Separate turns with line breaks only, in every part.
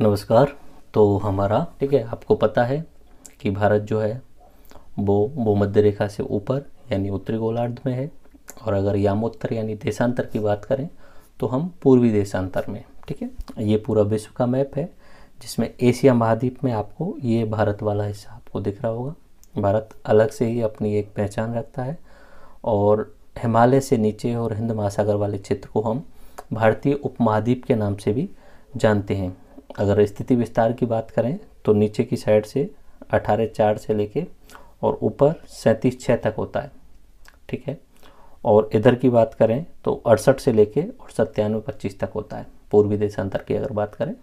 नमस्कार तो हमारा ठीक है आपको पता है कि भारत जो है वो मध्य रेखा से ऊपर यानी उत्तरी गोलार्ध में है और अगर यामोत्तर यानी देशांतर की बात करें तो हम पूर्वी देशांतर में ठीक है ये पूरा विश्व का मैप है जिसमें एशिया महाद्वीप में आपको ये भारत वाला हिस्सा आपको दिख रहा होगा भारत अलग से ही अपनी एक पहचान रखता है और हिमालय से नीचे और हिंद महासागर वाले क्षेत्र को हम भारतीय उपमहाद्वीप के नाम से भी जानते हैं अगर स्थिति विस्तार की बात करें तो नीचे की साइड से अठारह चार से लेके और ऊपर सैंतीस छः तक होता है ठीक है और इधर की बात करें तो अड़सठ से लेके और सत्तानवे पच्चीस तक होता है पूर्वी देशांतर की अगर बात करें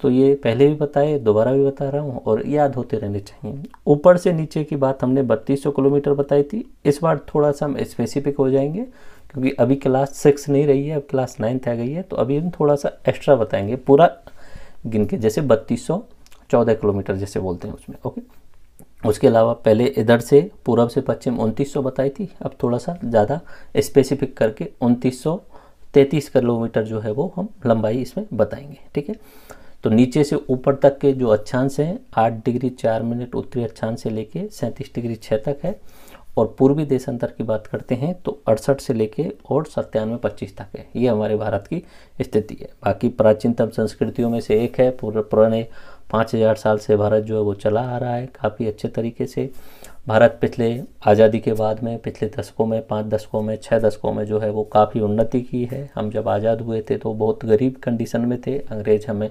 तो ये पहले भी बताए दोबारा भी बता रहा हूँ और याद होते रहने चाहिए ऊपर से नीचे की बात हमने 3200 किलोमीटर बताई थी इस बार थोड़ा सा हम स्पेसिफिक हो जाएंगे क्योंकि अभी क्लास सिक्स नहीं रही है अब क्लास नाइन्थ आ गई है तो अभी हम थोड़ा सा एक्स्ट्रा बताएंगे पूरा गिन के जैसे बत्तीस सौ चौदह किलोमीटर जैसे बोलते हैं उसमें ओके उसके अलावा पहले इधर से पूरब से पश्चिम उनतीस सौ बताई थी अब थोड़ा सा ज़्यादा स्पेसिफिक करके उनतीस सौ तैंतीस किलोमीटर जो है वो हम लंबाई इसमें बताएंगे ठीक है तो नीचे से ऊपर तक के जो अक्षांश हैं आठ डिग्री चार मिनट उत्तरी अक्षांश से लेके सैंतीस डिग्री छः तक है और पूर्वी देशांतर की बात करते हैं तो अड़सठ से लेके और सत्तानवे पच्चीस तक है ये हमारे भारत की स्थिति है बाकी प्राचीनतम संस्कृतियों में से एक है पूरे पुराने पाँच हज़ार साल से भारत जो है वो चला आ रहा है काफ़ी अच्छे तरीके से भारत पिछले आज़ादी के बाद में पिछले दशकों में पाँच दशकों में छः दशकों में जो है वो काफ़ी उन्नति की है हम जब आज़ाद हुए थे तो बहुत गरीब कंडीशन में थे अंग्रेज हमें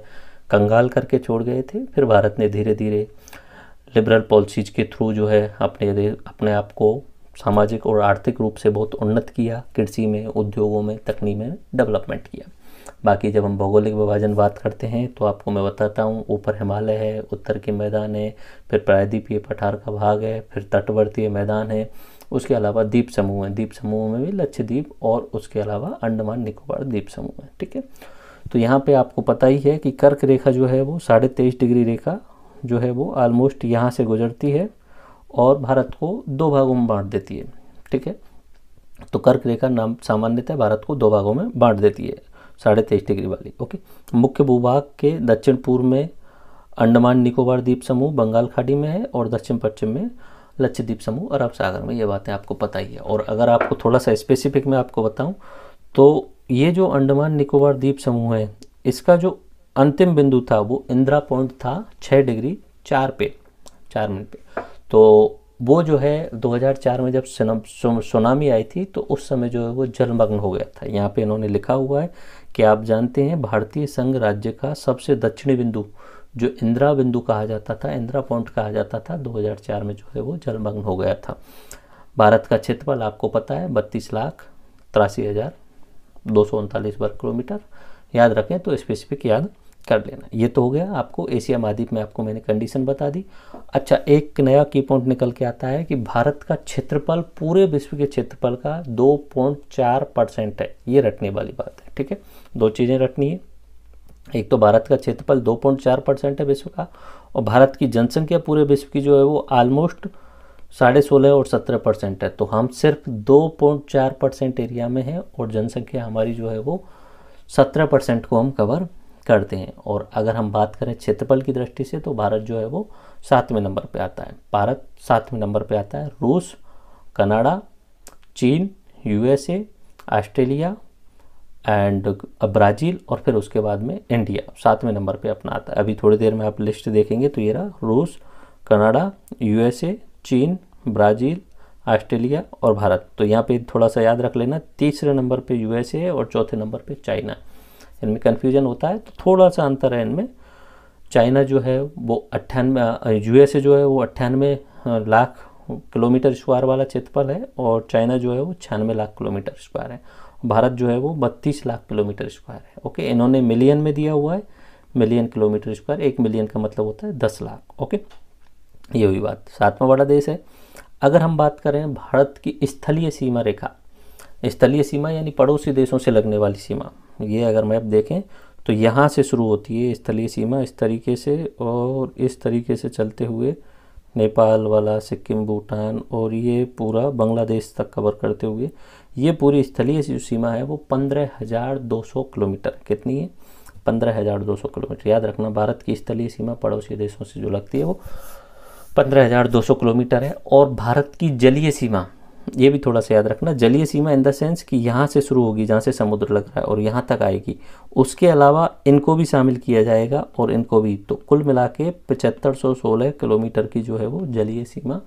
कंगाल करके छोड़ गए थे फिर भारत ने धीरे धीरे लिबरल पॉलिसीज़ के थ्रू जो है अपने अपने आप को सामाजिक और आर्थिक रूप से बहुत उन्नत किया कृषि में उद्योगों में तकनीक में डेवलपमेंट किया बाकी जब हम भौगोलिक विभाजन बात करते हैं तो आपको मैं बताता हूँ ऊपर हिमालय है उत्तर के मैदान है फिर प्रायद्वीपीय पठार का भाग है फिर तटवर्तीय मैदान है उसके अलावा द्वीप समूह है द्वीप समूह में भी लक्षद्वीप और उसके अलावा अंडमान निकोबार द्वीप समूह है ठीक है तो यहाँ पे आपको पता ही है कि कर्क रेखा जो है वो साढ़े तेईस डिग्री रेखा जो है वो आलमोस्ट यहाँ से गुजरती है और भारत को दो भागों में बांट देती है ठीक है तो कर्क रेखा नाम सामान्यतः भारत को दो भागों में बांट देती है साढ़े तेईस डिग्री वाली ओके मुख्य भूभाग के दक्षिण पूर्व में अंडमान निकोबार द्वीप समूह बंगाल खाड़ी में है और दक्षिण पश्चिम में लक्षद्वीप समूह अरब सागर में ये बातें आपको पता ही है और अगर आपको थोड़ा सा स्पेसिफिक मैं आपको बताऊँ तो ये जो अंडमान निकोबार द्वीप समूह है इसका जो अंतिम बिंदु था वो इंदिरा पॉइंट था छः डिग्री चार पे चार मिनट पे तो वो जो है 2004 में जब सुनामी आई थी तो उस समय जो है वो जलमग्न हो गया था यहाँ पे इन्होंने लिखा हुआ है कि आप जानते हैं भारतीय संघ राज्य का सबसे दक्षिणी बिंदु जो इंदिरा बिंदु कहा जाता था इंदिरा पॉइंट कहा जाता था 2004 में जो है वो जलमग्न हो गया था भारत का क्षेत्रफल आपको पता है बत्तीस लाख तिरासी हज़ार दो सौ उनतालीस वर्ग किलोमीटर याद रखें तो स्पेसिफिक याद कर लेना ये तो हो गया आपको एशिया महाद्वीप में आपको मैंने कंडीशन बता दी अच्छा एक नया की पॉइंट निकल के आता है कि भारत का क्षेत्रफल पूरे विश्व के क्षेत्रफल का दो पॉइंट चार परसेंट है ये रटने वाली बात है ठीक है दो चीज़ें रटनी है एक तो भारत का क्षेत्रफल दो पॉइंट चार परसेंट है विश्व का और भारत की जनसंख्या पूरे विश्व की जो है वो ऑलमोस्ट साढ़े सोलह और सत्रह परसेंट है तो हम सिर्फ दो पॉइंट चार परसेंट एरिया में हैं और जनसंख्या हमारी जो है वो सत्रह परसेंट को हम कवर करते हैं और अगर हम बात करें क्षेत्रफल की दृष्टि से तो भारत जो है वो सातवें नंबर पे आता है भारत सातवें नंबर पे आता है रूस कनाडा चीन यूएसए ऑस्ट्रेलिया एंड ब्राज़ील और फिर उसके बाद में इंडिया सातवें नंबर पे अपना आता है अभी थोड़ी देर में आप लिस्ट देखेंगे तो ये रहा रूस कनाडा यूएसए चीन ब्राज़ील ऑस्ट्रेलिया और भारत तो यहाँ पे थोड़ा सा याद रख लेना तीसरे नंबर पे यूएसए और चौथे नंबर पे चाइना इनमें कन्फ्यूजन होता है तो थोड़ा सा अंतर है इनमें चाइना जो है वो अट्ठानवे यूएसए जो है वो अट्ठानवे लाख किलोमीटर स्क्वायर वाला क्षेत्रफल है और चाइना जो है वो छियानवे लाख किलोमीटर स्क्वायर है भारत जो है वो बत्तीस लाख किलोमीटर स्क्वायर है ओके इन्होंने मिलियन में दिया हुआ है मिलियन किलोमीटर स्क्वायर एक मिलियन का मतलब होता है दस लाख ओके ये हुई बात सातवां बड़ा देश है अगर हम बात करें भारत की स्थलीय सीमा रेखा स्थलीय सीमा यानी पड़ोसी देशों से लगने वाली सीमा ये अगर मैप देखें तो यहाँ से शुरू होती है स्थलीय सीमा इस तरीके से और इस तरीके से चलते हुए नेपाल वाला सिक्किम भूटान और ये पूरा बांग्लादेश तक कवर करते हुए ये पूरी स्थलीय जो सीमा है वो पंद्रह हज़ार दो सौ किलोमीटर कितनी है पंद्रह हज़ार दो सौ किलोमीटर याद रखना भारत की स्थलीय सीमा पड़ोसी देशों से जो लगती है वो पंद्रह हज़ार दो सौ किलोमीटर है और भारत की जलीय सीमा ये भी थोड़ा सा याद रखना जलीय सीमा इन द सेंस कि यहाँ से शुरू होगी जहाँ से समुद्र लग रहा है और यहाँ तक आएगी उसके अलावा इनको भी शामिल किया जाएगा और इनको भी तो कुल मिला के पचहत्तर सौ सोलह किलोमीटर की जो है वो जलीय सीमा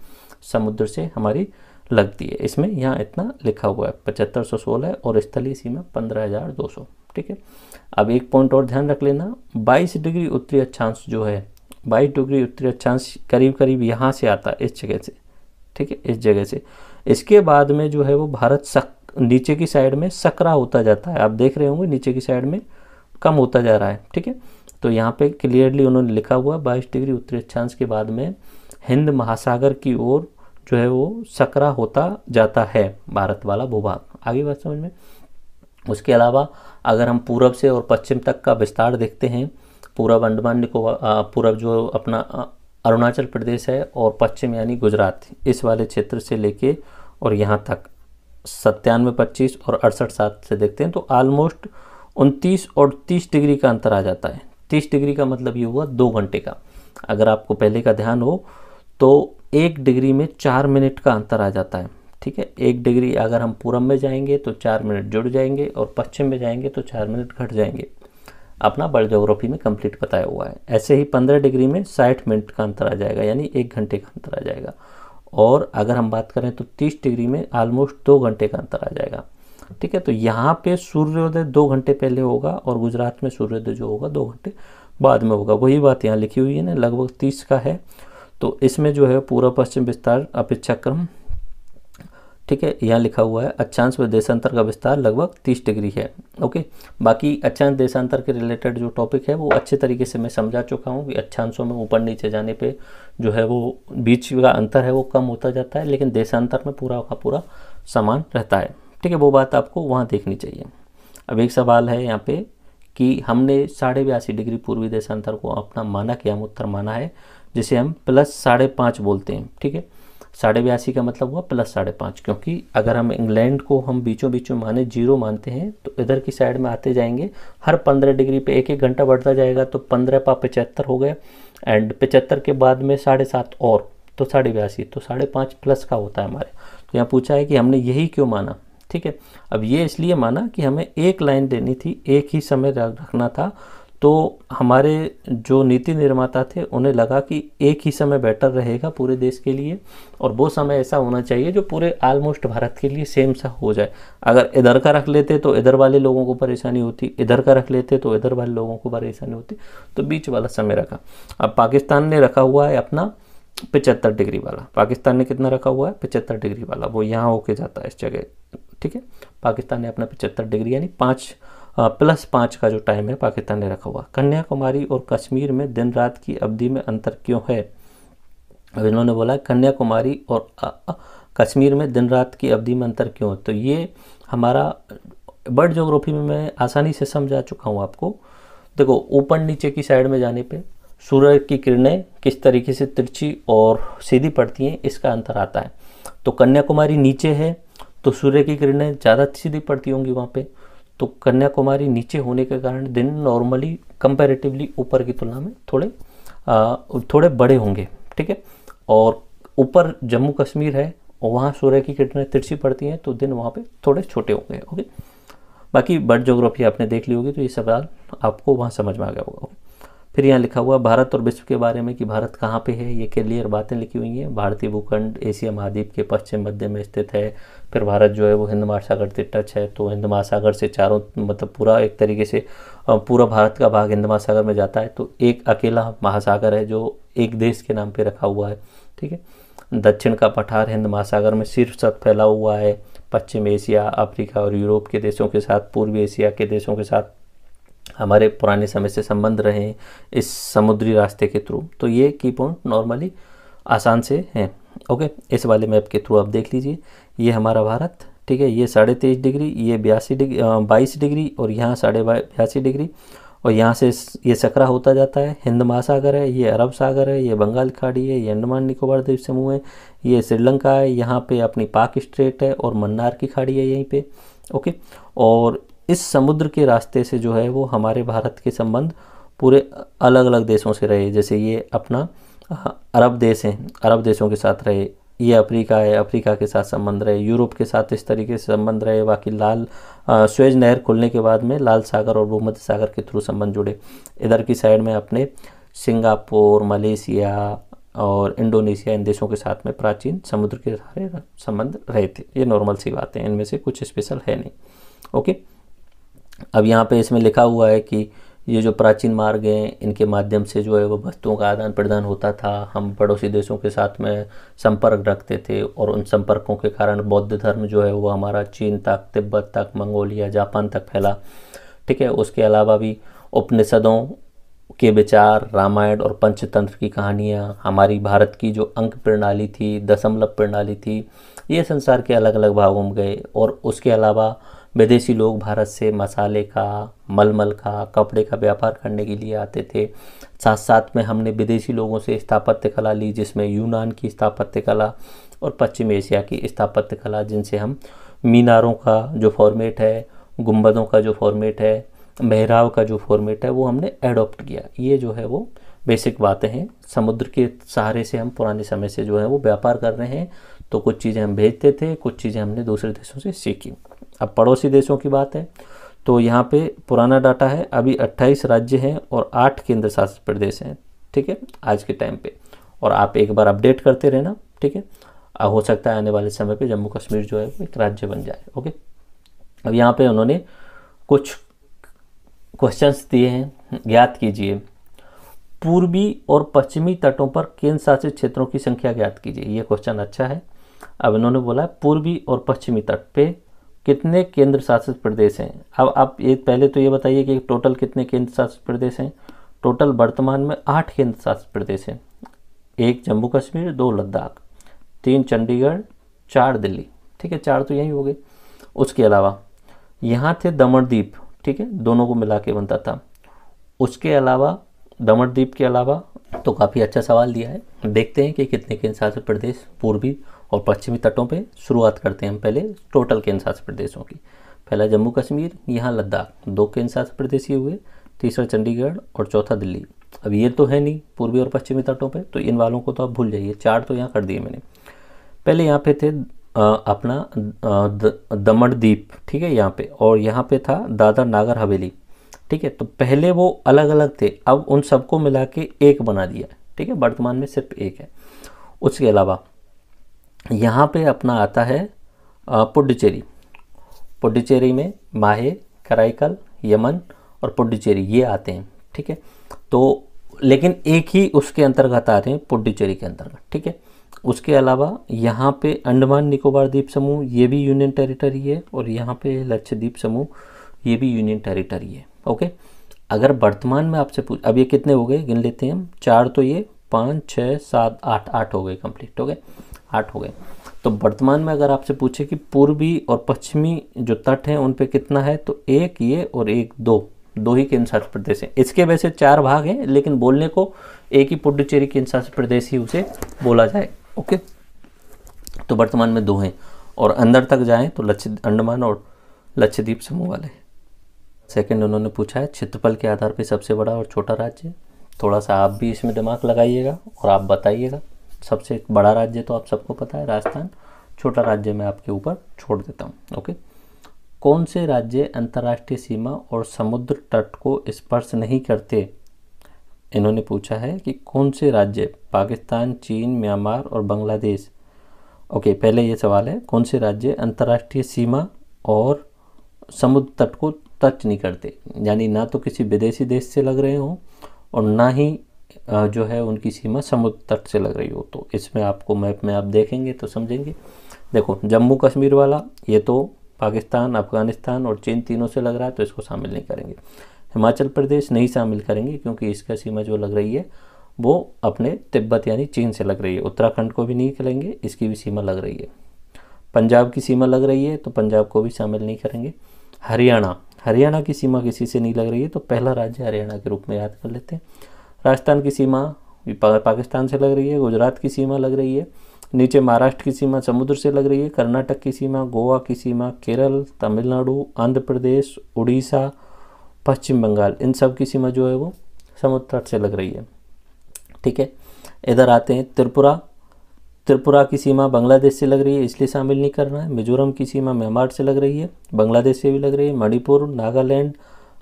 समुद्र से हमारी लगती है इसमें यहाँ इतना लिखा हुआ है पचहत्तर सौ सोलह और स्थलीय सीमा पंद्रह हज़ार दो सौ ठीक है अब एक पॉइंट और ध्यान रख लेना बाईस डिग्री उत्तरी अक्षांश जो है बाईस डिग्री उत्तरी अक्षांश करीब करीब यहाँ से आता है इस जगह से ठीक है इस जगह से इसके बाद में जो है वो भारत सक नीचे की साइड में सकरा होता जाता है आप देख रहे होंगे नीचे की साइड में कम होता जा रहा है ठीक है तो यहाँ पे क्लियरली उन्होंने लिखा हुआ बाईस डिग्री उत्तरी अक्षांश के बाद में हिंद महासागर की ओर जो है वो सकरा होता जाता है भारत वाला भूभाग आगे बात समझ में उसके अलावा अगर हम पूरब से और पश्चिम तक का विस्तार देखते हैं पूरब अंडमान निकोबार पूरब जो अपना अरुणाचल प्रदेश है और पश्चिम यानी गुजरात इस वाले क्षेत्र से लेके और यहाँ तक सत्तानवे पच्चीस और अड़सठ सात से देखते हैं तो ऑलमोस्ट उनतीस और तीस डिग्री का अंतर आ जाता है तीस डिग्री का मतलब ये हुआ दो घंटे का अगर आपको पहले का ध्यान हो तो एक डिग्री में चार मिनट का अंतर आ जाता है ठीक है एक डिग्री अगर हम पूरब में जाएंगे तो चार मिनट जुड़ जाएंगे और पश्चिम में जाएंगे तो चार मिनट घट जाएंगे अपना बर्ड जोग्राफी में कंप्लीट बताया हुआ है ऐसे ही पंद्रह डिग्री में साठ मिनट का अंतर आ जाएगा यानी एक घंटे का अंतर आ जाएगा और अगर हम बात करें तो तीस डिग्री में ऑलमोस्ट दो घंटे का अंतर आ जाएगा ठीक है तो यहाँ पे सूर्योदय दो घंटे पहले होगा और गुजरात में सूर्योदय जो होगा दो घंटे बाद में होगा वही बात यहाँ लिखी हुई है ना लगभग तीस का है तो इसमें जो है पूरा पश्चिम विस्तार अपेक्षाक्रम ठीक है यहाँ लिखा हुआ है अच्छांश में देशांतर का विस्तार लगभग तीस डिग्री है ओके बाकी अच्छांश देशांतर के रिलेटेड जो टॉपिक है वो अच्छे तरीके से मैं समझा चुका हूँ कि अच्छांशों में ऊपर नीचे जाने पे जो है वो बीच का अंतर है वो कम होता जाता है लेकिन देशांतर में पूरा का पूरा समान रहता है ठीक है वो बात आपको वहाँ देखनी चाहिए अब एक सवाल है यहाँ पर कि हमने साढ़े बयासी डिग्री पूर्वी देशांतर को अपना माना क्या उत्तर माना है जिसे हम प्लस साढ़े पाँच बोलते हैं ठीक है साढ़े बयासी का मतलब हुआ प्लस साढ़े पाँच क्योंकि अगर हम इंग्लैंड को हम बीचों बीचों माने जीरो मानते हैं तो इधर की साइड में आते जाएंगे हर पंद्रह डिग्री पे एक एक घंटा बढ़ता जाएगा तो पंद्रह पा पचहत्तर हो गए एंड पचहत्तर के बाद में साढ़े सात और तो साढ़े बयासी तो साढ़े पाँच प्लस का होता है हमारे तो यहाँ पूछा है कि हमने यही क्यों माना ठीक है अब ये इसलिए माना कि हमें एक लाइन देनी थी एक ही समय रखना था तो हमारे जो नीति निर्माता थे उन्हें लगा कि एक ही समय बेटर रहेगा पूरे देश के लिए और वो समय ऐसा होना चाहिए जो पूरे आलमोस्ट भारत के लिए सेम सा हो जाए अगर इधर का रख लेते तो इधर वाले लोगों को परेशानी होती इधर का रख लेते तो इधर वाले लोगों को परेशानी होती तो बीच वाला समय रखा अब पाकिस्तान ने रखा हुआ है अपना पिचहत्तर डिग्री वाला पाकिस्तान ने कितना रखा हुआ है पिचहत्तर डिग्री वाला वो यहाँ होके जाता है इस जगह ठीक है पाकिस्तान ने अपना पिचहत्तर डिग्री यानी पाँच प्लस पाँच का जो टाइम है पाकिस्तान ने रखा हुआ कन्याकुमारी और कश्मीर में दिन रात की अवधि में अंतर क्यों है अब इन्होंने बोला कन्याकुमारी और कश्मीर में दिन रात की अवधि में अंतर क्यों है तो ये हमारा बर्ड जोग्राफी में मैं आसानी से समझा चुका हूँ आपको देखो ऊपर नीचे की साइड में जाने पर सूर्य की किरणें किस तरीके से तिरछी और सीधी पड़ती हैं इसका अंतर आता है तो कन्याकुमारी नीचे है तो सूर्य की किरणें ज़्यादा सीधी पड़ती होंगी वहाँ पर तो कन्याकुमारी नीचे होने के कारण दिन नॉर्मली कंपैरेटिवली ऊपर की तुलना में थोड़े आ, थोड़े बड़े होंगे ठीक है और ऊपर जम्मू कश्मीर है और वहाँ सूर्य की किरणें तिरछी पड़ती हैं तो दिन वहाँ पे थोड़े छोटे होंगे ओके बाकी बर्ड जोग्राफी आपने देख ली होगी तो ये सवाल आपको वहाँ समझ में आ गया होगा फिर यहाँ लिखा हुआ भारत और विश्व के बारे में कि भारत कहाँ पे है ये क्लियर बातें लिखी हुई हैं भारतीय भूखंड एशिया महाद्वीप के पश्चिम मध्य में स्थित है फिर भारत जो है वो हिंद महासागर से टच है तो हिंद महासागर से चारों मतलब पूरा एक तरीके से पूरा भारत का भाग हिंद महासागर में जाता है तो एक अकेला महासागर है जो एक देश के नाम पर रखा हुआ है ठीक है दक्षिण का पठार हिंद महासागर में सिर्फ सत फैला हुआ है पश्चिम एशिया अफ्रीका और यूरोप के देशों के साथ पूर्वी एशिया के देशों के साथ हमारे पुराने समय से संबंध रहे इस समुद्री रास्ते के थ्रू तो ये की पॉइंट नॉर्मली आसान से हैं ओके इस वाले मैप के थ्रू आप देख लीजिए ये हमारा भारत ठीक है ये साढ़े तेईस डिग्री ये बयासी डिग्री बाईस डिग्री और यहाँ साढ़े बयासी डिग्री और यहाँ से ये सकरा होता जाता है हिंद महासागर है ये अरब सागर है ये बंगाल खाड़ी है ये अंडमान निकोबार द्वीप समूह है ये श्रीलंका है यहाँ पे अपनी पाक स्ट्रेट है और मन्नार की खाड़ी है यहीं पे ओके और इस समुद्र के रास्ते से जो है वो हमारे भारत के संबंध पूरे अलग अलग देशों से रहे जैसे ये अपना हाँ, अरब देश हैं अरब देशों के साथ रहे ये अफ्रीका है अफ्रीका के साथ संबंध रहे यूरोप के साथ इस तरीके से संबंध रहे बाकी लाल हाँ, स्वेज नहर खुलने के बाद में लाल सागर और भूमध्य सागर के थ्रू संबंध जुड़े इधर की साइड में अपने सिंगापुर मलेशिया और इंडोनेशिया इन देशों के साथ में प्राचीन समुद्र के सारे संबंध रहे थे ये नॉर्मल सी बातें इनमें से कुछ स्पेशल है नहीं ओके अब यहाँ पे इसमें लिखा हुआ है कि ये जो प्राचीन मार्ग हैं इनके माध्यम से जो है वो वस्तुओं का आदान प्रदान होता था हम पड़ोसी देशों के साथ में संपर्क रखते थे और उन संपर्कों के कारण बौद्ध धर्म जो है वो हमारा चीन तक तिब्बत तक मंगोलिया जापान तक फैला ठीक है उसके अलावा भी उपनिषदों के विचार रामायण और पंचतंत्र की कहानियाँ हमारी भारत की जो अंक प्रणाली थी दशमलव प्रणाली थी ये संसार के अलग अलग भागों में गए और उसके अलावा विदेशी लोग भारत से मसाले का मलमल का कपड़े का व्यापार करने के लिए आते थे साथ साथ में हमने विदेशी लोगों से स्थापत्य कला ली जिसमें यूनान की स्थापत्य कला और पश्चिम एशिया की स्थापत्य कला जिनसे हम मीनारों का जो फॉर्मेट है गुम्बदों का जो फॉर्मेट है मेहराव का जो फॉर्मेट है वो हमने एडोप्ट किया ये जो है वो बेसिक बातें हैं समुद्र के सहारे से हम पुराने समय से जो है वो व्यापार कर रहे हैं तो कुछ चीज़ें हम भेजते थे कुछ चीज़ें हमने दूसरे देशों से सीखी अब पड़ोसी देशों की बात है तो यहाँ पे पुराना डाटा है अभी 28 राज्य हैं और 8 केंद्र शासित प्रदेश हैं ठीक है आज के टाइम पे और आप एक बार अपडेट करते रहना ठीक है हो सकता है आने वाले समय पे जम्मू कश्मीर जो है वो एक राज्य बन जाए ओके अब यहाँ पे उन्होंने कुछ क्वेश्चंस दिए हैं ज्ञात कीजिए पूर्वी और पश्चिमी तटों पर केंद्र शासित क्षेत्रों की संख्या ज्ञात कीजिए ये क्वेश्चन अच्छा है अब इन्होंने बोला पूर्वी और पश्चिमी तट पर कितने केंद्र शासित प्रदेश हैं अब आप ये पहले तो ये बताइए कि टोटल कितने केंद्र शासित प्रदेश हैं टोटल वर्तमान में आठ केंद्र शासित प्रदेश हैं एक जम्मू कश्मीर दो लद्दाख तीन चंडीगढ़ चार दिल्ली ठीक है चार तो यही हो गए उसके अलावा यहाँ थे दमनद्वीप ठीक है दोनों को मिला के बनता था उसके अलावा दमनद्वीप के अलावा तो काफ़ी अच्छा सवाल दिया है देखते हैं कि कितने केंद्र शासित प्रदेश पूर्वी और पश्चिमी तटों पे शुरुआत करते हैं हम पहले टोटल केंद्र शासित प्रदेशों की पहला जम्मू कश्मीर यहाँ लद्दाख दो केंद्र शासित प्रदेश ये हुए तीसरा चंडीगढ़ और चौथा दिल्ली अब ये तो है नहीं पूर्वी और पश्चिमी तटों पे तो इन वालों को तो आप भूल जाइए चार तो यहाँ कर दिए मैंने पहले यहाँ पे थे आ, अपना दमण दमन द्वीप ठीक है यहाँ पे और यहाँ पे था दादर नागर हवेली ठीक है तो पहले वो अलग अलग थे अब उन सबको मिला के एक बना दिया ठीक है वर्तमान में सिर्फ एक है उसके अलावा यहाँ पे अपना आता है पुडुचेरी पुडुचेरी में माहे कराईकल यमन और पुडुचेरी ये आते हैं ठीक है तो लेकिन एक ही उसके अंतर्गत आते हैं पुडुचेरी के अंतर्गत ठीक है उसके अलावा यहाँ पे अंडमान निकोबार द्वीप समूह ये भी यूनियन टेरिटरी है और यहाँ पे लक्षद्वीप समूह ये भी यूनियन टेरिटरी है ओके अगर वर्तमान में आपसे पूछ अब ये कितने हो गए गिन लेते हैं हम चार तो ये पाँच छः सात आठ आठ हो गए कंप्लीट हो गए आठ हो गए तो वर्तमान में अगर आपसे पूछे कि पूर्वी और पश्चिमी जो तट हैं उन पे कितना है तो एक ये और एक दो दो ही केंद्र शासित प्रदेश हैं इसके वैसे चार भाग हैं लेकिन बोलने को एक ही पुडुचेरी केंद्र शासित प्रदेश ही उसे बोला जाए ओके तो वर्तमान में दो हैं और अंदर तक जाएं तो लक्ष्य अंडमान और लक्षद्वीप समूह वाले सेकेंड उन्होंने पूछा है क्षेत्रफल के आधार पर सबसे बड़ा और छोटा राज्य थोड़ा सा आप भी इसमें दिमाग लगाइएगा और आप बताइएगा सबसे बड़ा राज्य तो आप सबको पता है राजस्थान छोटा राज्य मैं आपके ऊपर छोड़ देता हूँ ओके कौन से राज्य अंतर्राष्ट्रीय सीमा और समुद्र तट को स्पर्श नहीं करते इन्होंने पूछा है कि कौन से राज्य पाकिस्तान चीन म्यांमार और बांग्लादेश ओके पहले ये सवाल है कौन से राज्य अंतर्राष्ट्रीय सीमा और समुद्र तट को टच नहीं करते यानी ना तो किसी विदेशी देश से लग रहे हों और ना ही जो है उनकी सीमा समुद्र तट से लग रही हो तो इसमें आपको मैप में आप देखेंगे तो समझेंगे देखो जम्मू कश्मीर वाला ये तो पाकिस्तान अफगानिस्तान और चीन तीनों से लग रहा है तो इसको शामिल नहीं करेंगे हिमाचल प्रदेश नहीं शामिल करेंगे क्योंकि इसका सीमा जो लग रही है वो अपने तिब्बत यानी चीन से लग रही है उत्तराखंड को भी नहीं करेंगे इसकी भी सीमा लग रही है पंजाब की सीमा लग रही है तो पंजाब को भी शामिल नहीं करेंगे हरियाणा हरियाणा की सीमा किसी से नहीं लग रही है तो पहला राज्य हरियाणा के रूप में याद कर लेते हैं राजस्थान की सीमा पाकिस्तान से लग रही है गुजरात की सीमा लग रही है नीचे महाराष्ट्र की सीमा समुद्र से लग रही है कर्नाटक की सीमा गोवा की सीमा केरल तमिलनाडु आंध्र प्रदेश उड़ीसा पश्चिम बंगाल इन सब की सीमा जो है वो समुद्र तट से लग रही है ठीक है इधर आते हैं त्रिपुरा त्रिपुरा की सीमा बांग्लादेश से लग रही है इसलिए शामिल नहीं करना है मिजोरम की सीमा म्यांमार से लग रही है बांग्लादेश से भी लग रही है मणिपुर नागालैंड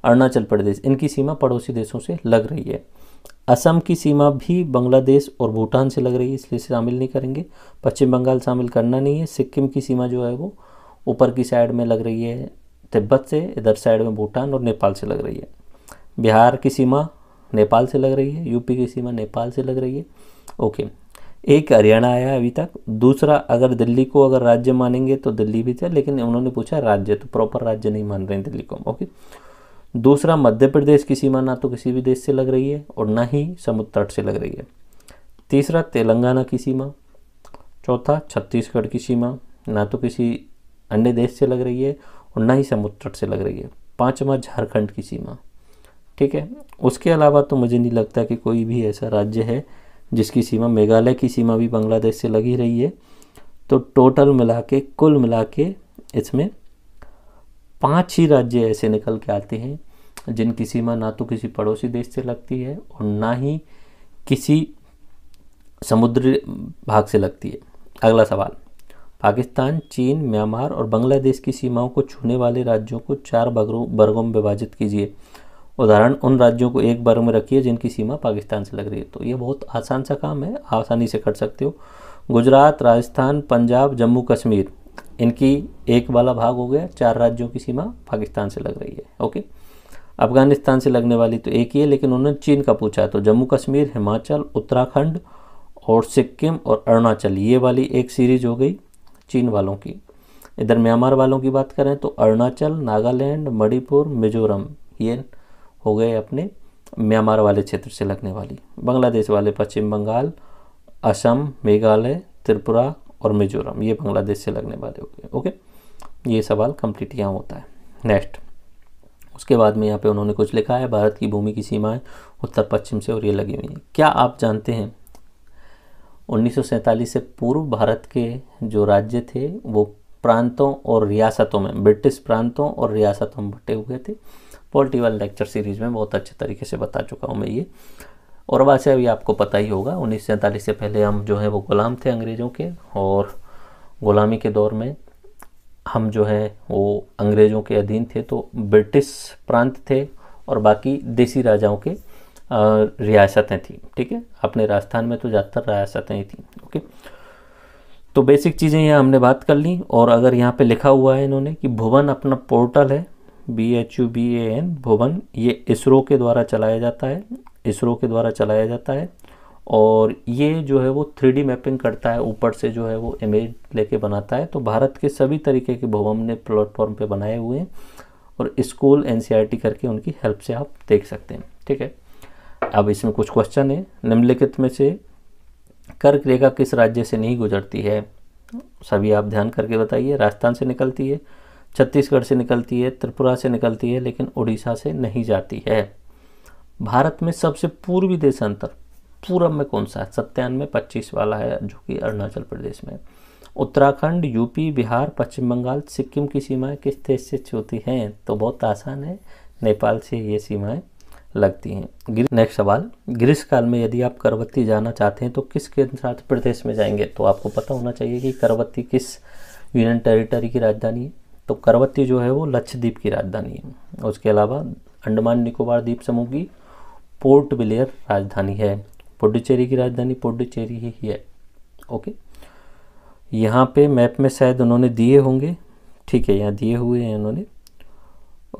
अरुणाचल प्रदेश इनकी सीमा पड़ोसी देशों से लग रही है असम की सीमा भी बांग्लादेश और भूटान से लग रही है इसलिए शामिल नहीं करेंगे पश्चिम बंगाल शामिल करना नहीं है सिक्किम की सीमा जो है वो ऊपर की साइड में लग रही है तिब्बत से इधर साइड में भूटान और नेपाल से लग रही है बिहार की सीमा नेपाल से लग रही है यूपी की सीमा नेपाल से लग रही है ओके एक हरियाणा आया अभी तक दूसरा अगर दिल्ली को अगर राज्य मानेंगे तो दिल्ली भी था लेकिन उन्होंने पूछा राज्य तो प्रॉपर राज्य नहीं मान रहे हैं दिल्ली को ओके दूसरा मध्य प्रदेश की सीमा ना तो किसी भी देश से लग रही है और ना ही समुद्र तट से लग रही है तीसरा तेलंगाना की सीमा चौथा छत्तीसगढ़ की सीमा ना तो किसी अन्य देश से लग रही है और ना ही समुद्र तट से लग रही है पाँचवा झारखंड की सीमा ठीक है उसके अलावा तो मुझे नहीं लगता कि कोई भी ऐसा राज्य है जिसकी सीमा मेघालय की सीमा भी बांग्लादेश से लगी रही है तो टोटल मिला के कुल मिला के इसमें पांच ही राज्य ऐसे निकल के आते हैं जिनकी सीमा ना तो किसी पड़ोसी देश से लगती है और ना ही किसी समुद्री भाग से लगती है अगला सवाल पाकिस्तान चीन म्यांमार और बांग्लादेश की सीमाओं को छूने वाले राज्यों को चार वर्गों में विभाजित कीजिए उदाहरण उन राज्यों को एक वर्ग में रखिए जिनकी सीमा पाकिस्तान से लग रही है तो ये बहुत आसान सा काम है आसानी से कर सकते हो गुजरात राजस्थान पंजाब जम्मू कश्मीर इनकी एक वाला भाग हो गया चार राज्यों की सीमा पाकिस्तान से लग रही है ओके अफगानिस्तान से लगने वाली तो एक ही है लेकिन उन्होंने चीन का पूछा तो जम्मू कश्मीर हिमाचल उत्तराखंड और सिक्किम और अरुणाचल ये वाली एक सीरीज हो गई चीन वालों की इधर म्यांमार वालों की बात करें तो अरुणाचल नागालैंड मणिपुर मिजोरम ये हो गए अपने म्यांमार वाले क्षेत्र से लगने वाली बांग्लादेश वाले पश्चिम बंगाल असम मेघालय त्रिपुरा और मिजोरम ये बांग्लादेश से लगने वाले हो गए ओके ये सवाल कंप्लीट यहाँ होता है नेक्स्ट उसके बाद में यहाँ पे उन्होंने कुछ लिखा है भारत की भूमि की सीमाएं उत्तर पश्चिम से और ये लगी हुई हैं क्या आप जानते हैं उन्नीस से पूर्व भारत के जो राज्य थे वो प्रांतों और रियासतों में ब्रिटिश प्रांतों और रियासतों में बटे हुए थे पोलिटिकल लेक्चर सीरीज़ में बहुत अच्छे तरीके से बता चुका हूँ मैं ये और वैसे अभी आपको पता ही होगा उन्नीस से पहले हम जो है वो ग़ुलाम थे अंग्रेज़ों के और ग़ुलामी के दौर में हम जो हैं वो अंग्रेज़ों के अधीन थे तो ब्रिटिश प्रांत थे और बाकी देसी राजाओं के रियासतें थीं ठीक है अपने राजस्थान में तो ज़्यादातर रियासतें ही थीं ओके तो बेसिक चीज़ें यहाँ हमने बात कर ली और अगर यहाँ पे लिखा हुआ है इन्होंने कि भुवन अपना पोर्टल है B H U B A N Bhuvan ये इसरो के द्वारा चलाया जाता है इसरो के द्वारा चलाया जाता है और ये जो है वो थ्री मैपिंग करता है ऊपर से जो है वो इमेज लेके बनाता है तो भारत के सभी तरीके के भवन ने प्लेटफॉर्म पे बनाए हुए हैं और स्कूल एन e करके उनकी हेल्प से आप देख सकते हैं ठीक है अब इसमें कुछ क्वेश्चन है निम्नलिखित में से कर्क रेखा किस राज्य से नहीं गुजरती है सभी आप ध्यान करके बताइए राजस्थान से निकलती है छत्तीसगढ़ से निकलती है त्रिपुरा से निकलती है लेकिन उड़ीसा से नहीं जाती है भारत में सबसे पूर्वी देशांतर पूरब में कौन सा है सत्तानवे पच्चीस वाला है जो कि अरुणाचल प्रदेश में उत्तराखंड यूपी बिहार पश्चिम बंगाल सिक्किम की सीमाएं किस देश से होती हैं तो बहुत आसान है नेपाल से ये सीमाएं लगती हैं नेक्स्ट सवाल ग्रीष्मकाल में यदि आप करवती जाना चाहते हैं तो किस केंद्र शासित प्रदेश में जाएंगे तो आपको पता होना चाहिए कि करवती किस यूनियन टेरिटरी की राजधानी है तो करवती जो है वो लक्षद्वीप की राजधानी है उसके अलावा अंडमान निकोबार द्वीप समूह की पोर्ट ब्लेयर राजधानी है पुडुचेरी की राजधानी पुडुचेरी ही है ओके यहाँ पे मैप में शायद उन्होंने दिए होंगे ठीक है यहाँ दिए हुए हैं उन्होंने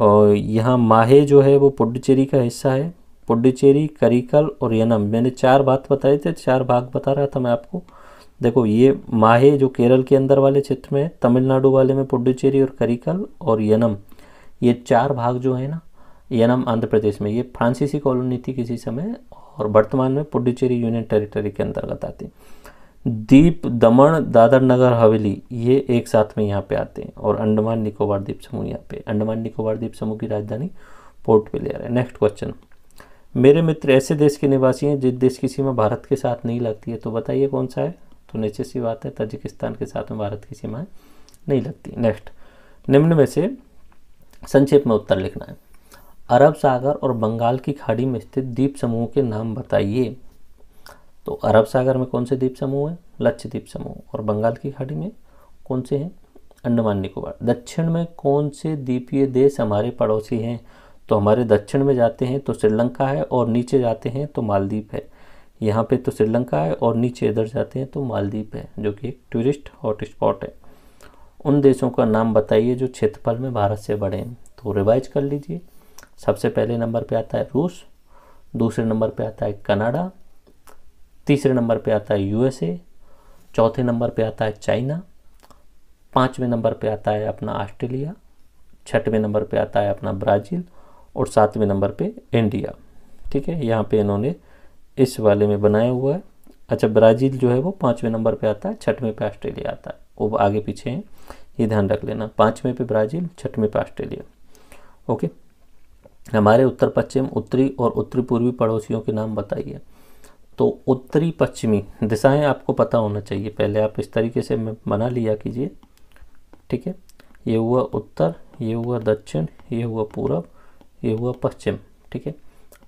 और यहाँ माहे जो है वो पुडुचेरी का हिस्सा है पुडुचेरी करिकल और यनम मैंने चार बात बताए थे चार भाग बता रहा था मैं आपको देखो ये माहे जो केरल के अंदर वाले क्षेत्र में तमिलनाडु वाले में पुडुचेरी और करिकल और यनम ये चार भाग जो है ना यनम आंध्र प्रदेश में ये फ्रांसीसी कॉलोनी थी किसी समय और वर्तमान में पुडुचेरी यूनियन टेरिटरी के अंतर्गत आती दीप दमन दादर नगर हवेली ये एक साथ में यहाँ पे आते हैं और अंडमान निकोबार द्वीप समूह यहाँ पे अंडमान निकोबार द्वीप समूह की राजधानी पोर्ट विलियर है नेक्स्ट क्वेश्चन मेरे मित्र ऐसे देश के निवासी हैं जिस देश की सीमा भारत के साथ नहीं लगती है तो बताइए कौन सा है तो नीचे सी बात है तजिकिस्तान के साथ में भारत की सीमाएँ नहीं लगती नेक्स्ट निम्न में से संक्षेप में उत्तर लिखना है अरब सागर और बंगाल की खाड़ी में स्थित द्वीप समूह के नाम बताइए तो अरब सागर में कौन से द्वीप समूह हैं लक्षद्वीप समूह और बंगाल की खाड़ी में कौन से हैं अंडमान निकोबार दक्षिण में कौन से द्वीपीय देश हमारे पड़ोसी हैं तो हमारे दक्षिण में जाते हैं तो श्रीलंका है और नीचे जाते हैं तो मालदीप है यहाँ पे तो श्रीलंका है और नीचे इधर जाते हैं तो मालदीप है जो कि एक टूरिस्ट हॉटस्पॉट है उन देशों का नाम बताइए जो क्षेत्रफल में भारत से बड़े हैं तो रिवाइज कर लीजिए सबसे पहले नंबर पे आता है रूस दूसरे नंबर पे आता है कनाडा तीसरे नंबर पे आता है यूएसए चौथे नंबर पे आता है चाइना पाँचवें नंबर पे आता है अपना ऑस्ट्रेलिया छठवें नंबर पे आता है अपना ब्राज़ील और सातवें नंबर पे इंडिया ठीक है यहाँ पे इन्होंने इस वाले में बनाया हुआ है अच्छा ब्राज़ील जो है वो पाँचवें नंबर पे आता है छठवें पे ऑस्ट्रेलिया आता है वो आगे पीछे हैं ये ध्यान रख लेना पाँचवें पे ब्राज़ील छठवें पे ऑस्ट्रेलिया ओके हमारे उत्तर पश्चिम उत्तरी और उत्तरी पूर्वी पड़ोसियों के नाम बताइए तो उत्तरी पश्चिमी दिशाएं आपको पता होना चाहिए पहले आप इस तरीके से बना लिया कीजिए ठीक है ये हुआ उत्तर ये हुआ दक्षिण ये हुआ पूरब ये हुआ पश्चिम ठीक है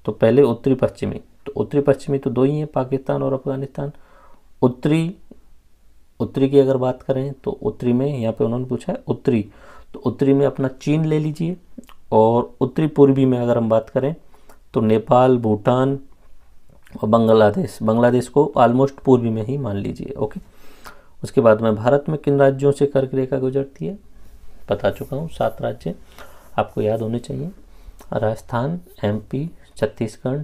तो पहले उत्तरी पश्चिमी तो उत्तरी पश्चिमी तो दो ही हैं पाकिस्तान और अफगानिस्तान उत्तरी उत्तरी की अगर बात करें तो उत्तरी में यहाँ पे उन्होंने पूछा है उत्तरी तो उत्तरी में अपना चीन ले लीजिए और उत्तरी पूर्वी में अगर हम बात करें तो नेपाल भूटान और बांग्लादेश बांग्लादेश को ऑलमोस्ट पूर्वी में ही मान लीजिए ओके उसके बाद में भारत में किन राज्यों से कर्क रेखा गुजरती है बता चुका हूँ सात राज्य आपको याद होने चाहिए राजस्थान एमपी छत्तीसगढ़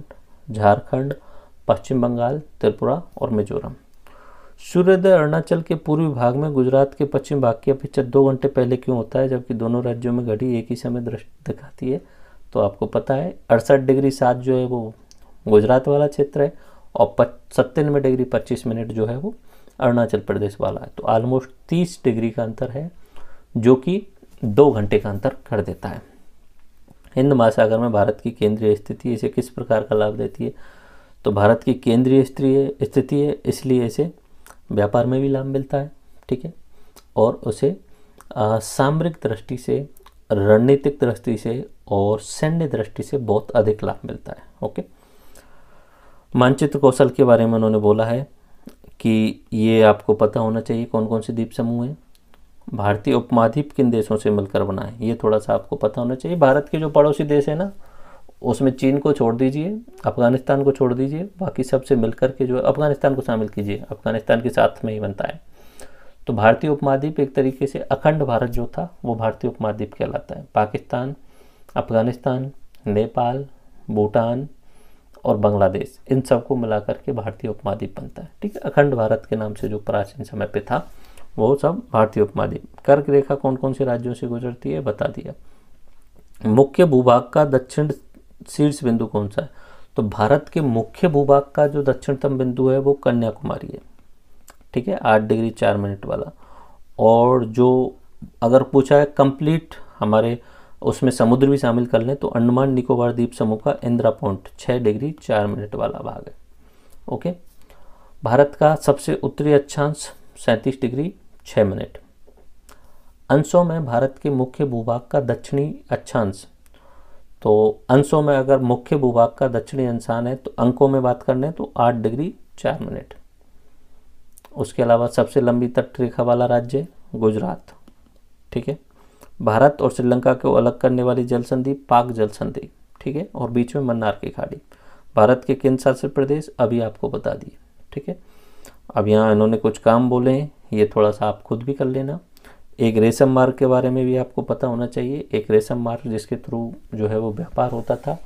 झारखंड पश्चिम बंगाल त्रिपुरा और मिजोरम सूर्योदय अरुणाचल के पूर्वी भाग में गुजरात के पश्चिम भाग की अपेक्षा दो घंटे पहले क्यों होता है जबकि दोनों राज्यों में घड़ी एक ही समय दृष्टि दिखाती है तो आपको पता है अड़सठ डिग्री सात जो है वो गुजरात वाला क्षेत्र है और सत्तानवे डिग्री पच्चीस मिनट जो है वो अरुणाचल प्रदेश वाला है तो ऑलमोस्ट तीस डिग्री का अंतर है जो कि दो घंटे का अंतर कर देता है हिंद महासागर में भारत की केंद्रीय स्थिति इसे किस प्रकार का लाभ देती है तो भारत की केंद्रीय स्थिति है इसलिए इसे व्यापार में भी लाभ मिलता है ठीक है और उसे सामरिक दृष्टि से रणनीतिक दृष्टि से और सैन्य दृष्टि से बहुत अधिक लाभ मिलता है ओके मानचित्र कौशल के बारे में उन्होंने बोला है कि ये आपको पता होना चाहिए कौन कौन से द्वीप समूह हैं भारतीय उपमाद्वीप किन देशों से मिलकर बना है ये थोड़ा सा आपको पता होना चाहिए भारत के जो पड़ोसी देश है ना उसमें चीन को छोड़ दीजिए अफ़गानिस्तान को छोड़ दीजिए बाकी सबसे मिलकर के जो है अफ़गानिस्तान को शामिल कीजिए अफ़गानिस्तान के साथ में ही बनता है तो भारतीय उपमहाद्वीप एक तरीके से अखंड भारत जो था वो भारतीय उपमहाद्वीप कहलाता है पाकिस्तान अफ़गानिस्तान नेपाल भूटान और बांग्लादेश इन सबको मिला करके भारतीय उपमहाद्वीप बनता है ठीक है अखंड भारत के नाम से जो प्राचीन समय पर था वो सब भारतीय उपमहाद्वीप कर्क रेखा कौन कौन से राज्यों से गुजरती है बता दिया मुख्य भूभाग का दक्षिण शीर्ष बिंदु कौन सा है तो भारत के मुख्य भूभाग का जो दक्षिणतम बिंदु है वो कन्याकुमारी है ठीक है आठ डिग्री चार मिनट वाला और जो अगर पूछा है कंप्लीट हमारे उसमें समुद्र भी शामिल कर लें तो अंडमान निकोबार द्वीप समूह का इंदिरा पॉइंट छः डिग्री चार मिनट वाला भाग है ओके भारत का सबसे उत्तरी अक्षांश सैंतीस डिग्री छः मिनट अंशों में भारत के मुख्य भूभाग का दक्षिणी अक्षांश तो अंशों में अगर मुख्य भूभाग का दक्षिणी अंशान है तो अंकों में बात करने तो आठ डिग्री चार मिनट उसके अलावा सबसे लंबी तट रेखा वाला राज्य गुजरात ठीक है भारत और श्रीलंका को अलग करने वाली जल संधि पाक जल संधि ठीक है और बीच में मन्नार की खाड़ी भारत के केंद्र शासित प्रदेश अभी आपको बता दिए ठीक है अब यहाँ इन्होंने कुछ काम बोले हैं ये थोड़ा सा आप खुद भी कर लेना एक रेशम मार्ग के बारे में भी आपको पता होना चाहिए एक रेशम मार्ग जिसके थ्रू जो है वो व्यापार होता था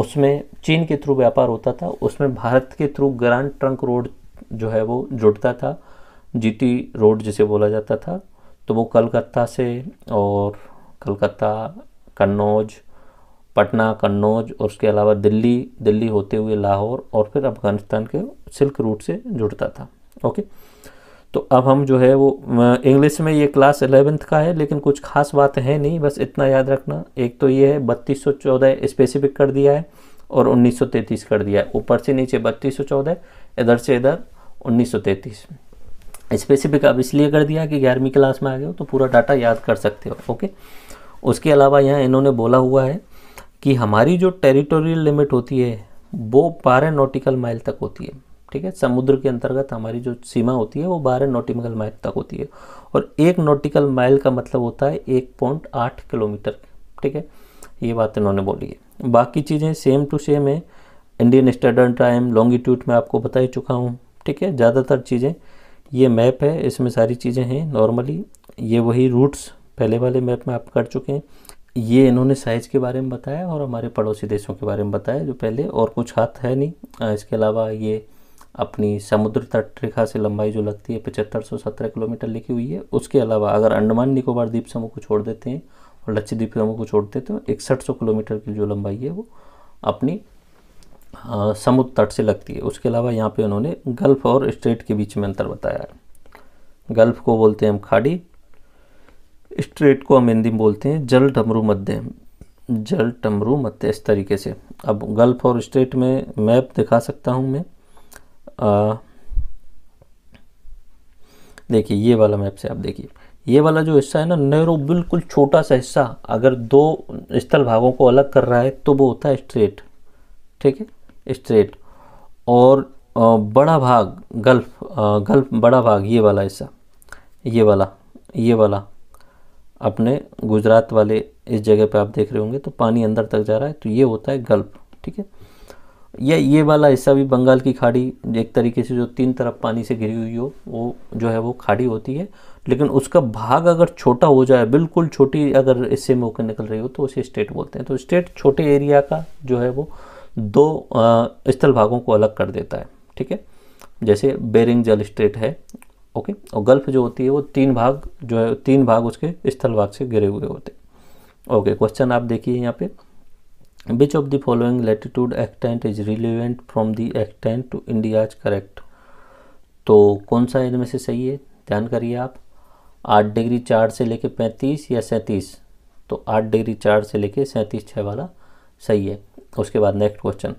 उसमें चीन के थ्रू व्यापार होता था उसमें भारत के थ्रू ग्रांड ट्रंक रोड जो है वो जुड़ता था जीटी रोड जिसे बोला जाता था तो वो कलकत्ता से और कलकत्ता कन्नौज पटना कन्नौज और उसके अलावा दिल्ली दिल्ली होते हुए लाहौर और फिर अफगानिस्तान के सिल्क रूट से जुड़ता था ओके तो अब हम जो है वो इंग्लिश में ये क्लास एलेवेंथ का है लेकिन कुछ खास बात है नहीं बस इतना याद रखना एक तो ये है बत्तीस सौ चौदह स्पेसिफिक कर दिया है और उन्नीस सौ तैंतीस कर दिया है ऊपर से नीचे बत्तीस सौ चौदह इधर से इधर उन्नीस सौ तैंतीस स्पेसिफिक अब इसलिए कर दिया कि ग्यारहवीं क्लास में आ गए हो तो पूरा डाटा याद कर सकते हो ओके उसके अलावा यहाँ इन्होंने बोला हुआ है कि हमारी जो टेरिटोरियल लिमिट होती है वो बारह नोटिकल माइल तक होती है ठीक है समुद्र के अंतर्गत हमारी जो सीमा होती है वो बारह नोटिकल माइल तक होती है और एक नोटिकल माइल का मतलब होता है एक पॉइंट आठ किलोमीटर ठीक है ये बात इन्होंने बोली है बाकी चीज़ें सेम टू सेम है इंडियन स्टैंडर्ड टाइम लॉन्गिट्यूड में आपको बता ही चुका हूँ ठीक है ज़्यादातर चीज़ें ये मैप है इसमें सारी चीज़ें हैं नॉर्मली ये वही रूट्स पहले वाले मैप में आप कर चुके हैं ये इन्होंने साइज़ के बारे में बताया और हमारे पड़ोसी देशों के बारे में बताया जो पहले और कुछ हाथ है नहीं इसके अलावा ये अपनी समुद्र तट रेखा से लंबाई जो लगती है पचहत्तर सौ सत्रह किलोमीटर लिखी हुई है उसके अलावा अगर अंडमान निकोबार द्वीप समूह को छोड़ देते हैं और लक्षद्वीप समूह को छोड़ देते हैं तो इकसठ सौ किलोमीटर की जो लंबाई है वो अपनी समुद्र तट से लगती है उसके अलावा यहाँ पे उन्होंने गल्फ और स्ट्रेट के बीच में अंतर बताया है गल्फ को बोलते हैं हम खाड़ी स्ट्रेट को हम हिंदी बोलते हैं जल डमरू मध्य जल टमरू मध्य इस तरीके से अब गल्फ और स्ट्रेट में मैप दिखा सकता हूँ मैं देखिए ये वाला मैप से आप देखिए ये वाला जो हिस्सा है ना नेरो बिल्कुल छोटा सा हिस्सा अगर दो स्थल भागों को अलग कर रहा है तो वो होता है स्ट्रेट ठीक है स्ट्रेट और बड़ा भाग गल्फ गल्फ बड़ा भाग ये वाला हिस्सा ये वाला ये वाला अपने गुजरात वाले इस जगह पे आप देख रहे होंगे तो पानी अंदर तक जा रहा है तो ये होता है गल्फ ठीक है या ये वाला हिस्सा भी बंगाल की खाड़ी एक तरीके से जो तीन तरफ पानी से घिरी हुई हो वो जो है वो खाड़ी होती है लेकिन उसका भाग अगर छोटा हो जाए बिल्कुल छोटी अगर हिस्से में होकर निकल रही हो तो उसे स्टेट बोलते हैं तो स्टेट छोटे एरिया का जो है वो दो स्थल भागों को अलग कर देता है ठीक है जैसे बेरिंग जल स्टेट है ओके और गल्फ जो होती है वो तीन भाग जो है तीन भाग उसके स्थल भाग से घिरे हुए होते हैं ओके क्वेश्चन आप देखिए यहाँ पर which of the following latitude extent is relevant from the extent to India is correct तो कौन सा इनमें से सही है ध्यान करिए आप आठ डिग्री चार से लेके पैंतीस या सैंतीस तो आठ डिग्री चार से लेके सैंतीस छः वाला सही है उसके बाद next question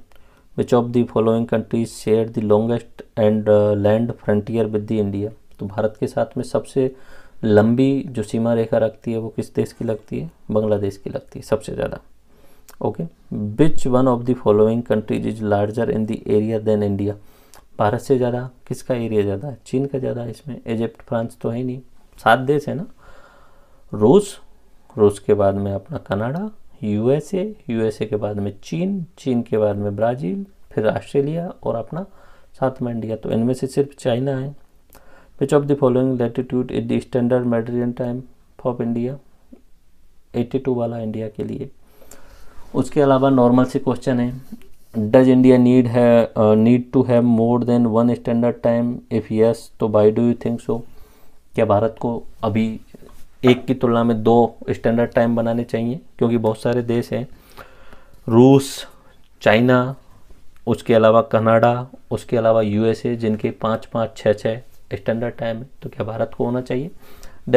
which of the following countries share the longest and land frontier with the India तो भारत के साथ में सबसे लंबी जो सीमा रेखा रखती है वो किस देश की लगती है बांग्लादेश की लगती है सबसे ज़्यादा okay which one of the following countries is larger in the area than India Bharat से ज़्यादा किसका एरिया ज़्यादा है चीन का ज़्यादा है इसमें इजिप्ट फ्रांस तो है नहीं सात देश है ना रूस रूस के बाद में अपना कनाडा यूएसए यूएसए के बाद में चीन चीन के बाद में ब्राज़ील फिर ऑस्ट्रेलिया और अपना साथ में इंडिया तो इनमें से सिर्फ चाइना है which of the following latitude is the standard median time of India 82 वाला इंडिया के लिए उसके अलावा नॉर्मल से क्वेश्चन है डज इंडिया नीड है need to have more than one standard time if yes तो why do you think so क्या भारत को अभी एक की तुलना में दो स्टैंडर्ड टाइम बनाने चाहिए क्योंकि बहुत सारे देश हैं रूस चाइना उसके अलावा कनाडा उसके अलावा यूएसए जिनके पाँच पाँच छः छः स्टैंडर्ड टाइम है तो क्या भारत को होना चाहिए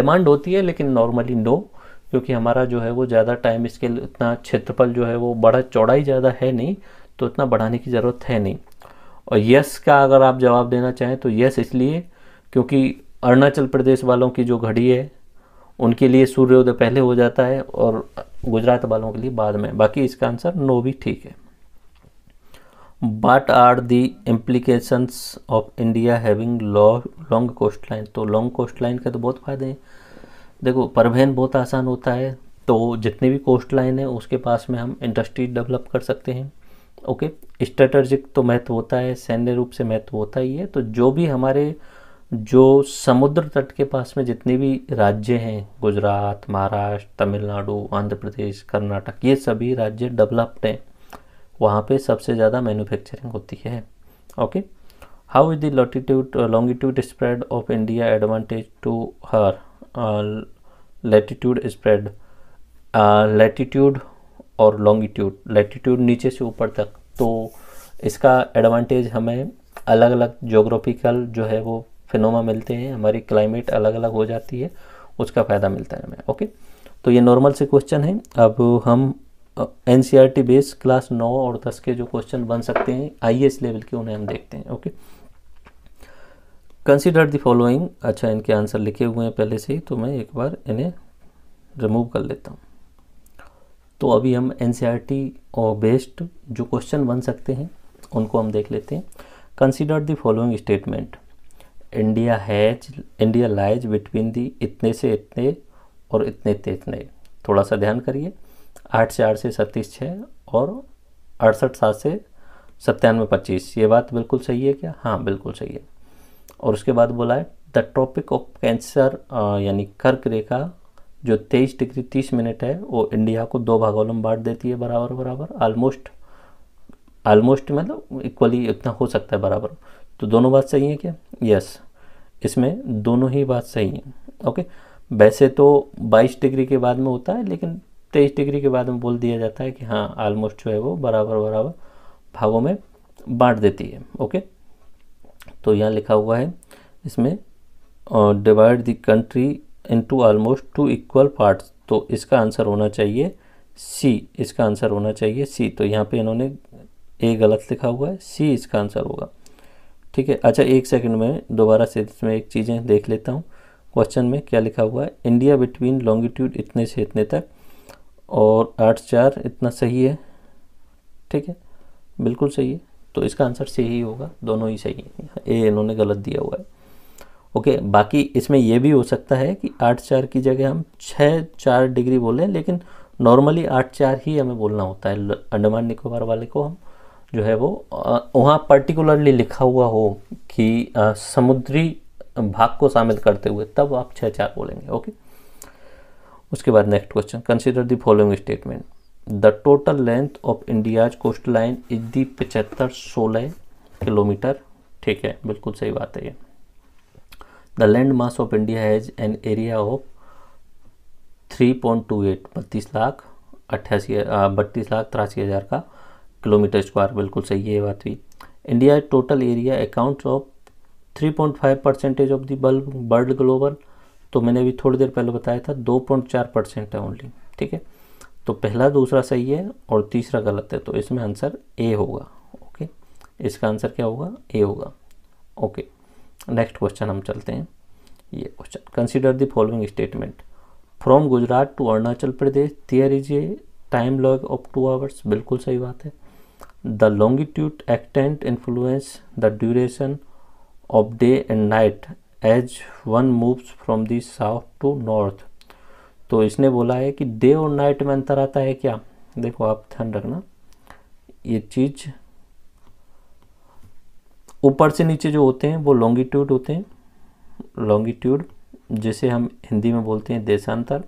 डिमांड होती है लेकिन नॉर्मली नो क्योंकि हमारा जो है वो ज़्यादा टाइम इसके इतना क्षेत्रफल जो है वो बड़ा चौड़ाई ज़्यादा है नहीं तो इतना बढ़ाने की ज़रूरत है नहीं और यस का अगर आप जवाब देना चाहें तो यस इसलिए क्योंकि अरुणाचल प्रदेश वालों की जो घड़ी है उनके लिए सूर्योदय पहले हो जाता है और गुजरात वालों के लिए बाद में बाकी इसका आंसर नो भी ठीक है what are the implications of India having long coast line तो लॉन्ग कोस्ट लाइन के तो बहुत फ़ायदे हैं देखो परभेन बहुत आसान होता है तो जितने भी कोस्ट लाइन है उसके पास में हम इंडस्ट्री डेवलप कर सकते हैं ओके स्ट्रेटर्जिक तो महत्व होता है सैन्य रूप से महत्व होता ही है तो जो भी हमारे जो समुद्र तट के पास में जितने भी राज्य हैं गुजरात महाराष्ट्र तमिलनाडु आंध्र प्रदेश कर्नाटक ये सभी राज्य डेवलप्ड हैं वहाँ पे सबसे ज़्यादा मैन्युफैक्चरिंग होती है okay how is the latitude longitude spread of India advantage to her latitude spread latitude और लॉन्गिट्यूड लेटीट्यूड नीचे से ऊपर तक तो इसका एडवांटेज हमें अलग अलग जोग्राफिकल जो है वो फिनोमा मिलते हैं हमारी क्लाइमेट अलग अलग हो जाती है उसका फ़ायदा मिलता है हमें ओके तो ये नॉर्मल से क्वेश्चन है अब हम N C R T base class नौ और दस के जो क्वेश्चन बन सकते हैं आई एस लेवल के उन्हें हम देखते हैं ओके कंसिडर द फॉलोइंग अच्छा इनके आंसर लिखे हुए हैं पहले से ही तो मैं एक बार इन्हें रिमूव कर लेता हूँ तो अभी हम एन e और बेस्ड जो क्वेश्चन बन सकते हैं उनको हम देख लेते हैं consider the following statement India has India lies between the इतने से इतने और इतने ते इतने थोड़ा सा ध्यान करिए आठ से आठ से सत्तीस छः और अड़सठ सात से सत्तानवे पच्चीस ये बात बिल्कुल सही है क्या हाँ बिल्कुल सही है और उसके बाद बोला है द टॉपिक ऑफ कैंसर यानी कर्क रेखा जो तेईस डिग्री तीस मिनट है वो इंडिया को दो भागों में बांट देती है बराबर बराबर ऑलमोस्ट ऑलमोस्ट मतलब इक्वली इतना हो सकता है बराबर तो दोनों बात सही है क्या यस इसमें दोनों ही बात सही है ओके वैसे तो 22 डिग्री के बाद में होता है लेकिन 23 डिग्री के बाद में बोल दिया जाता है कि हाँ ऑलमोस्ट जो है वो बराबर बराबर भागों में बांट देती है ओके तो यहाँ लिखा हुआ है इसमें divide the country into almost two equal parts तो इसका आंसर होना चाहिए सी इसका आंसर होना चाहिए सी तो यहाँ पे इन्होंने ए गलत लिखा हुआ है सी इसका आंसर होगा ठीक है अच्छा एक सेकंड में दोबारा से इसमें एक चीज़ें देख लेता हूँ क्वेश्चन में क्या लिखा हुआ है इंडिया बिटवीन लॉन्गिट्यूड इतने से इतने तक और आठ चार इतना सही है ठीक है बिल्कुल सही है तो इसका आंसर सी ही होगा दोनों ही सही ए इन्होंने गलत दिया हुआ है ओके बाकी इसमें यह भी हो सकता है कि आठ चार की जगह हम छः चार डिग्री बोलें लेकिन नॉर्मली आठ चार ही हमें बोलना होता है अंडमान निकोबार वाले को हम जो है वो वहाँ पर्टिकुलरली लिखा हुआ हो कि आ, समुद्री भाग को शामिल करते हुए तब आप छः चार बोलेंगे ओके उसके बाद next question consider the following statement the total length of India's coast line is the पचहत्तर सोलह किलोमीटर ठीक है बिल्कुल सही बात है ये the land mass of India has an area of three point two eight बत्तीस लाख अट्ठासी बत्तीस लाख तिरासी हज़ार का किलोमीटर स्क्वायर बिल्कुल सही है बात हुई India total area accounts of three point five percentage of the bulb world global तो मैंने अभी थोड़ी देर पहले बताया था दो पॉइंट चार परसेंट है ओनली ठीक है तो पहला दूसरा सही है और तीसरा गलत है तो इसमें आंसर ए होगा ओके इसका आंसर क्या होगा ए होगा ओके नेक्स्ट क्वेश्चन हम चलते हैं ये question consider the following statement from Gujarat to Arunachal Pradesh there is a time lag of two hours बिल्कुल सही बात है the longitude extent influence the duration of day and night as one moves from the south to north तो इसने बोला है कि day और नाइट में अंतर आता है क्या देखो आप ध्यान रखना ये चीज ऊपर से नीचे जो होते हैं वो लॉन्गिट्यूड होते हैं लॉन्गिट्यूड जिसे हम हिंदी में बोलते हैं देशांतर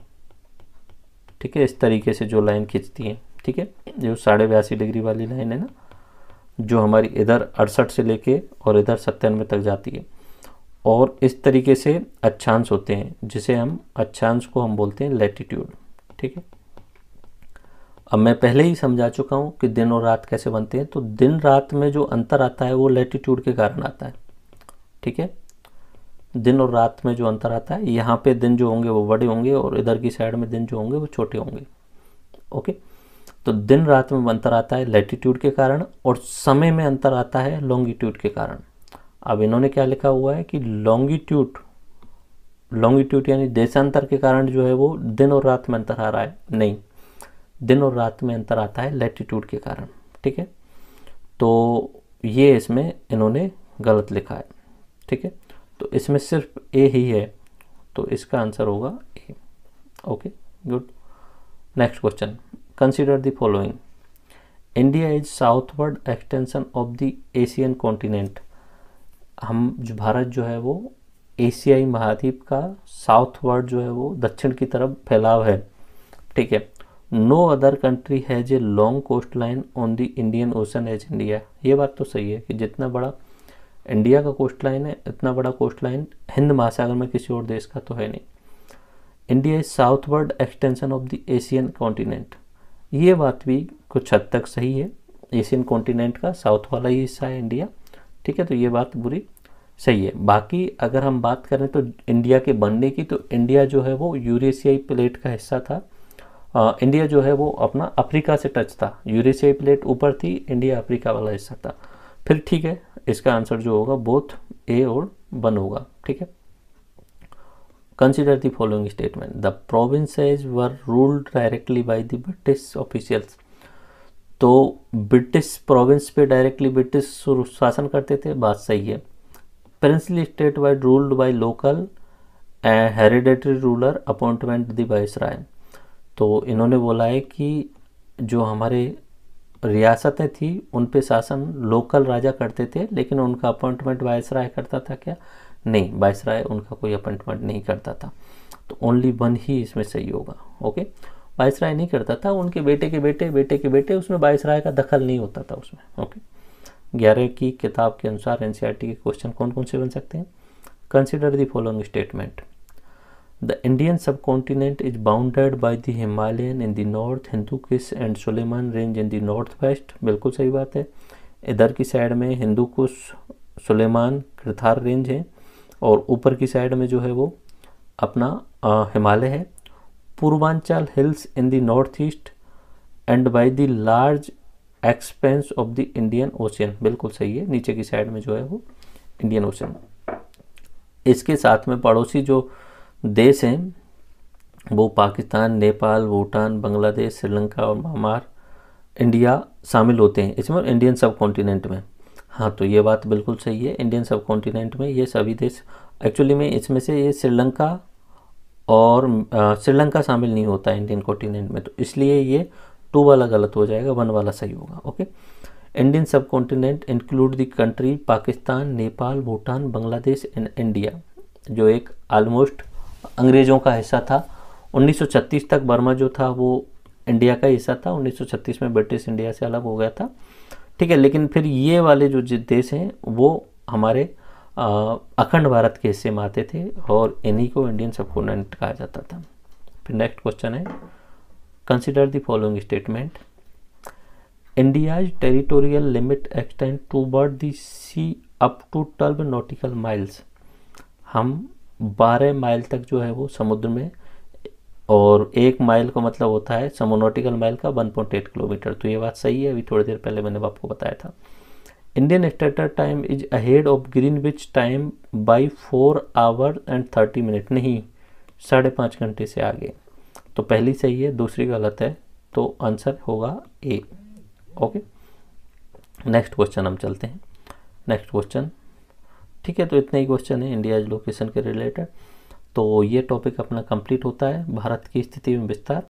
ठीक है इस तरीके से जो लाइन खींचती है ठीक है जो साढ़े बयासी डिग्री वाली लाइन है ना जो हमारी इधर अड़सठ से लेके और इधर सत्तानवे तक जाती है और इस तरीके से अच्छांश होते हैं जिसे हम अच्छांश को हम बोलते हैं लेटिट्यूड ठीक है अब मैं पहले ही समझा चुका हूँ कि दिन और रात कैसे बनते हैं तो दिन रात में जो अंतर आता है वो लेटीट्यूड के कारण आता है ठीक है दिन और रात में जो अंतर आता है यहाँ पे दिन जो होंगे वो बड़े होंगे और इधर की साइड में दिन जो होंगे वो छोटे होंगे ओके तो दिन रात में अंतर आता है लेटिट्यूड के कारण और समय में अंतर आता है लॉन्गिट्यूड के कारण अब इन्होंने क्या लिखा हुआ है कि लॉन्गिट्यूड लॉन्गिट्यूड यानी देशांतर के कारण जो है वो दिन और रात में अंतर आ रहा है नहीं दिन और रात में अंतर आता है लेटिट्यूड के कारण ठीक है तो ये इसमें इन्होंने गलत लिखा है ठीक है तो इसमें सिर्फ ए ही है तो इसका आंसर होगा A okay good next question consider the following India is southward extension of the Asian continent हम जो भारत जो है वो एशियाई महाद्वीप का साउथ वर्ड जो है वो दक्षिण की तरफ फैलाव है ठीक है no other country has a long coast line on the Indian ocean as India ये बात तो सही है कि जितना बड़ा इंडिया का कोस्ट लाइन है इतना बड़ा कोस्ट लाइन हिंद महासागर में किसी और देश का तो है नहीं India is southward extension of the Asian continent ये बात भी कुछ हद तक सही है एशियन कॉन्टिनेंट का साउथ वाला ही हिस्सा है इंडिया ठीक है तो ये बात बुरी सही है बाकी अगर हम बात करें तो इंडिया के बनने की तो इंडिया जो है वो यूरेशियाई प्लेट का हिस्सा था आ, इंडिया जो है वो अपना अफ्रीका से टच था यूरेशियाई प्लेट ऊपर थी इंडिया अफ्रीका वाला हिस्सा था फिर ठीक है इसका आंसर जो होगा बोथ ए और वन होगा ठीक है consider the following statement the provinces were ruled directly by the British officials तो ब्रिटिश प्रोविंस पे डायरेक्टली ब्रिटिश शासन करते थे बात सही है Princely state was ruled by local and hereditary ruler appointment the viceroy. तो इन्होंने बोला है कि जो हमारे रियासतें थी उन पे शासन लोकल राजा करते थे लेकिन उनका अपॉइंटमेंट वायसराय करता था क्या नहीं वायसराय उनका कोई अपॉइंटमेंट नहीं करता था तो ओनली वन ही इसमें सही होगा ओके वायसराय नहीं करता था उनके बेटे के बेटे बेटे के बेटे उसमें वायसराय का दखल नहीं होता था उसमें ओके ग्यारह की किताब के अनुसार एन e के क्वेश्चन कौन कौन से बन सकते हैं consider the following statement the Indian subcontinent is bounded by the Himalayan in the north Hindu Kush and Sulaiman range in the north west बिल्कुल सही बात है इधर की साइड में हिंदू कुश सुलेमान कृथार रेंज है और ऊपर की साइड में जो है वो अपना हिमालय है Purvanchal hills in the north east and by the large expanse of the Indian ocean बिल्कुल सही है नीचे की साइड में जो है वो इंडियन ओशियन इसके साथ में पड़ोसी जो देश हैं वो पाकिस्तान नेपाल भूटान बांग्लादेश श्रीलंका और म्यांमार इंडिया शामिल होते हैं इसमें इंडियन सब कॉन्टिनेंट में हाँ तो ये बात बिल्कुल सही है इंडियन सब कॉन्टिनेंट में ये सभी देश एक्चुअली में इसमें से ये श्रीलंका और श्रीलंका शामिल नहीं होता इंडियन कॉन्टिनेंट में तो इसलिए ये टू वाला गलत हो जाएगा वन वाला सही होगा okay Indian subcontinent include the country Pakistan Nepal Bhutan Bangladesh and India जो एक आलमोस्ट अंग्रेज़ों का हिस्सा था 1936 तक बर्मा जो था वो इंडिया का हिस्सा था 1936 में ब्रिटिश इंडिया से अलग हो गया था ठीक है लेकिन फिर ये वाले जो देश हैं वो हमारे आ, अखंड भारत के हिस्से में आते थे और इन्हीं को इंडियन सब कॉन्टिनेंट कहा जाता था फिर नेक्स्ट क्वेश्चन है Consider the following statement. India's territorial limit extend toward the sea up to 12 nautical miles. हम 12 माइल तक जो है वो समुद्र में और एक माइल का मतलब होता है समोनोटिकल माइल का 1.8 किलोमीटर तो ये बात सही है अभी थोड़ी देर पहले मैंने आपको बताया था Indian standard time is ahead of Greenwich time by four hour and thirty minute नहीं साढ़े पाँच घंटे से आगे तो पहली सही है दूसरी गलत है तो आंसर होगा ए ओके नेक्स्ट क्वेश्चन हम चलते हैं नेक्स्ट क्वेश्चन ठीक है तो इतने ही क्वेश्चन है इंडिया लोकेशन के रिलेटेड तो ये टॉपिक अपना कंप्लीट होता है भारत की स्थिति में विस्तार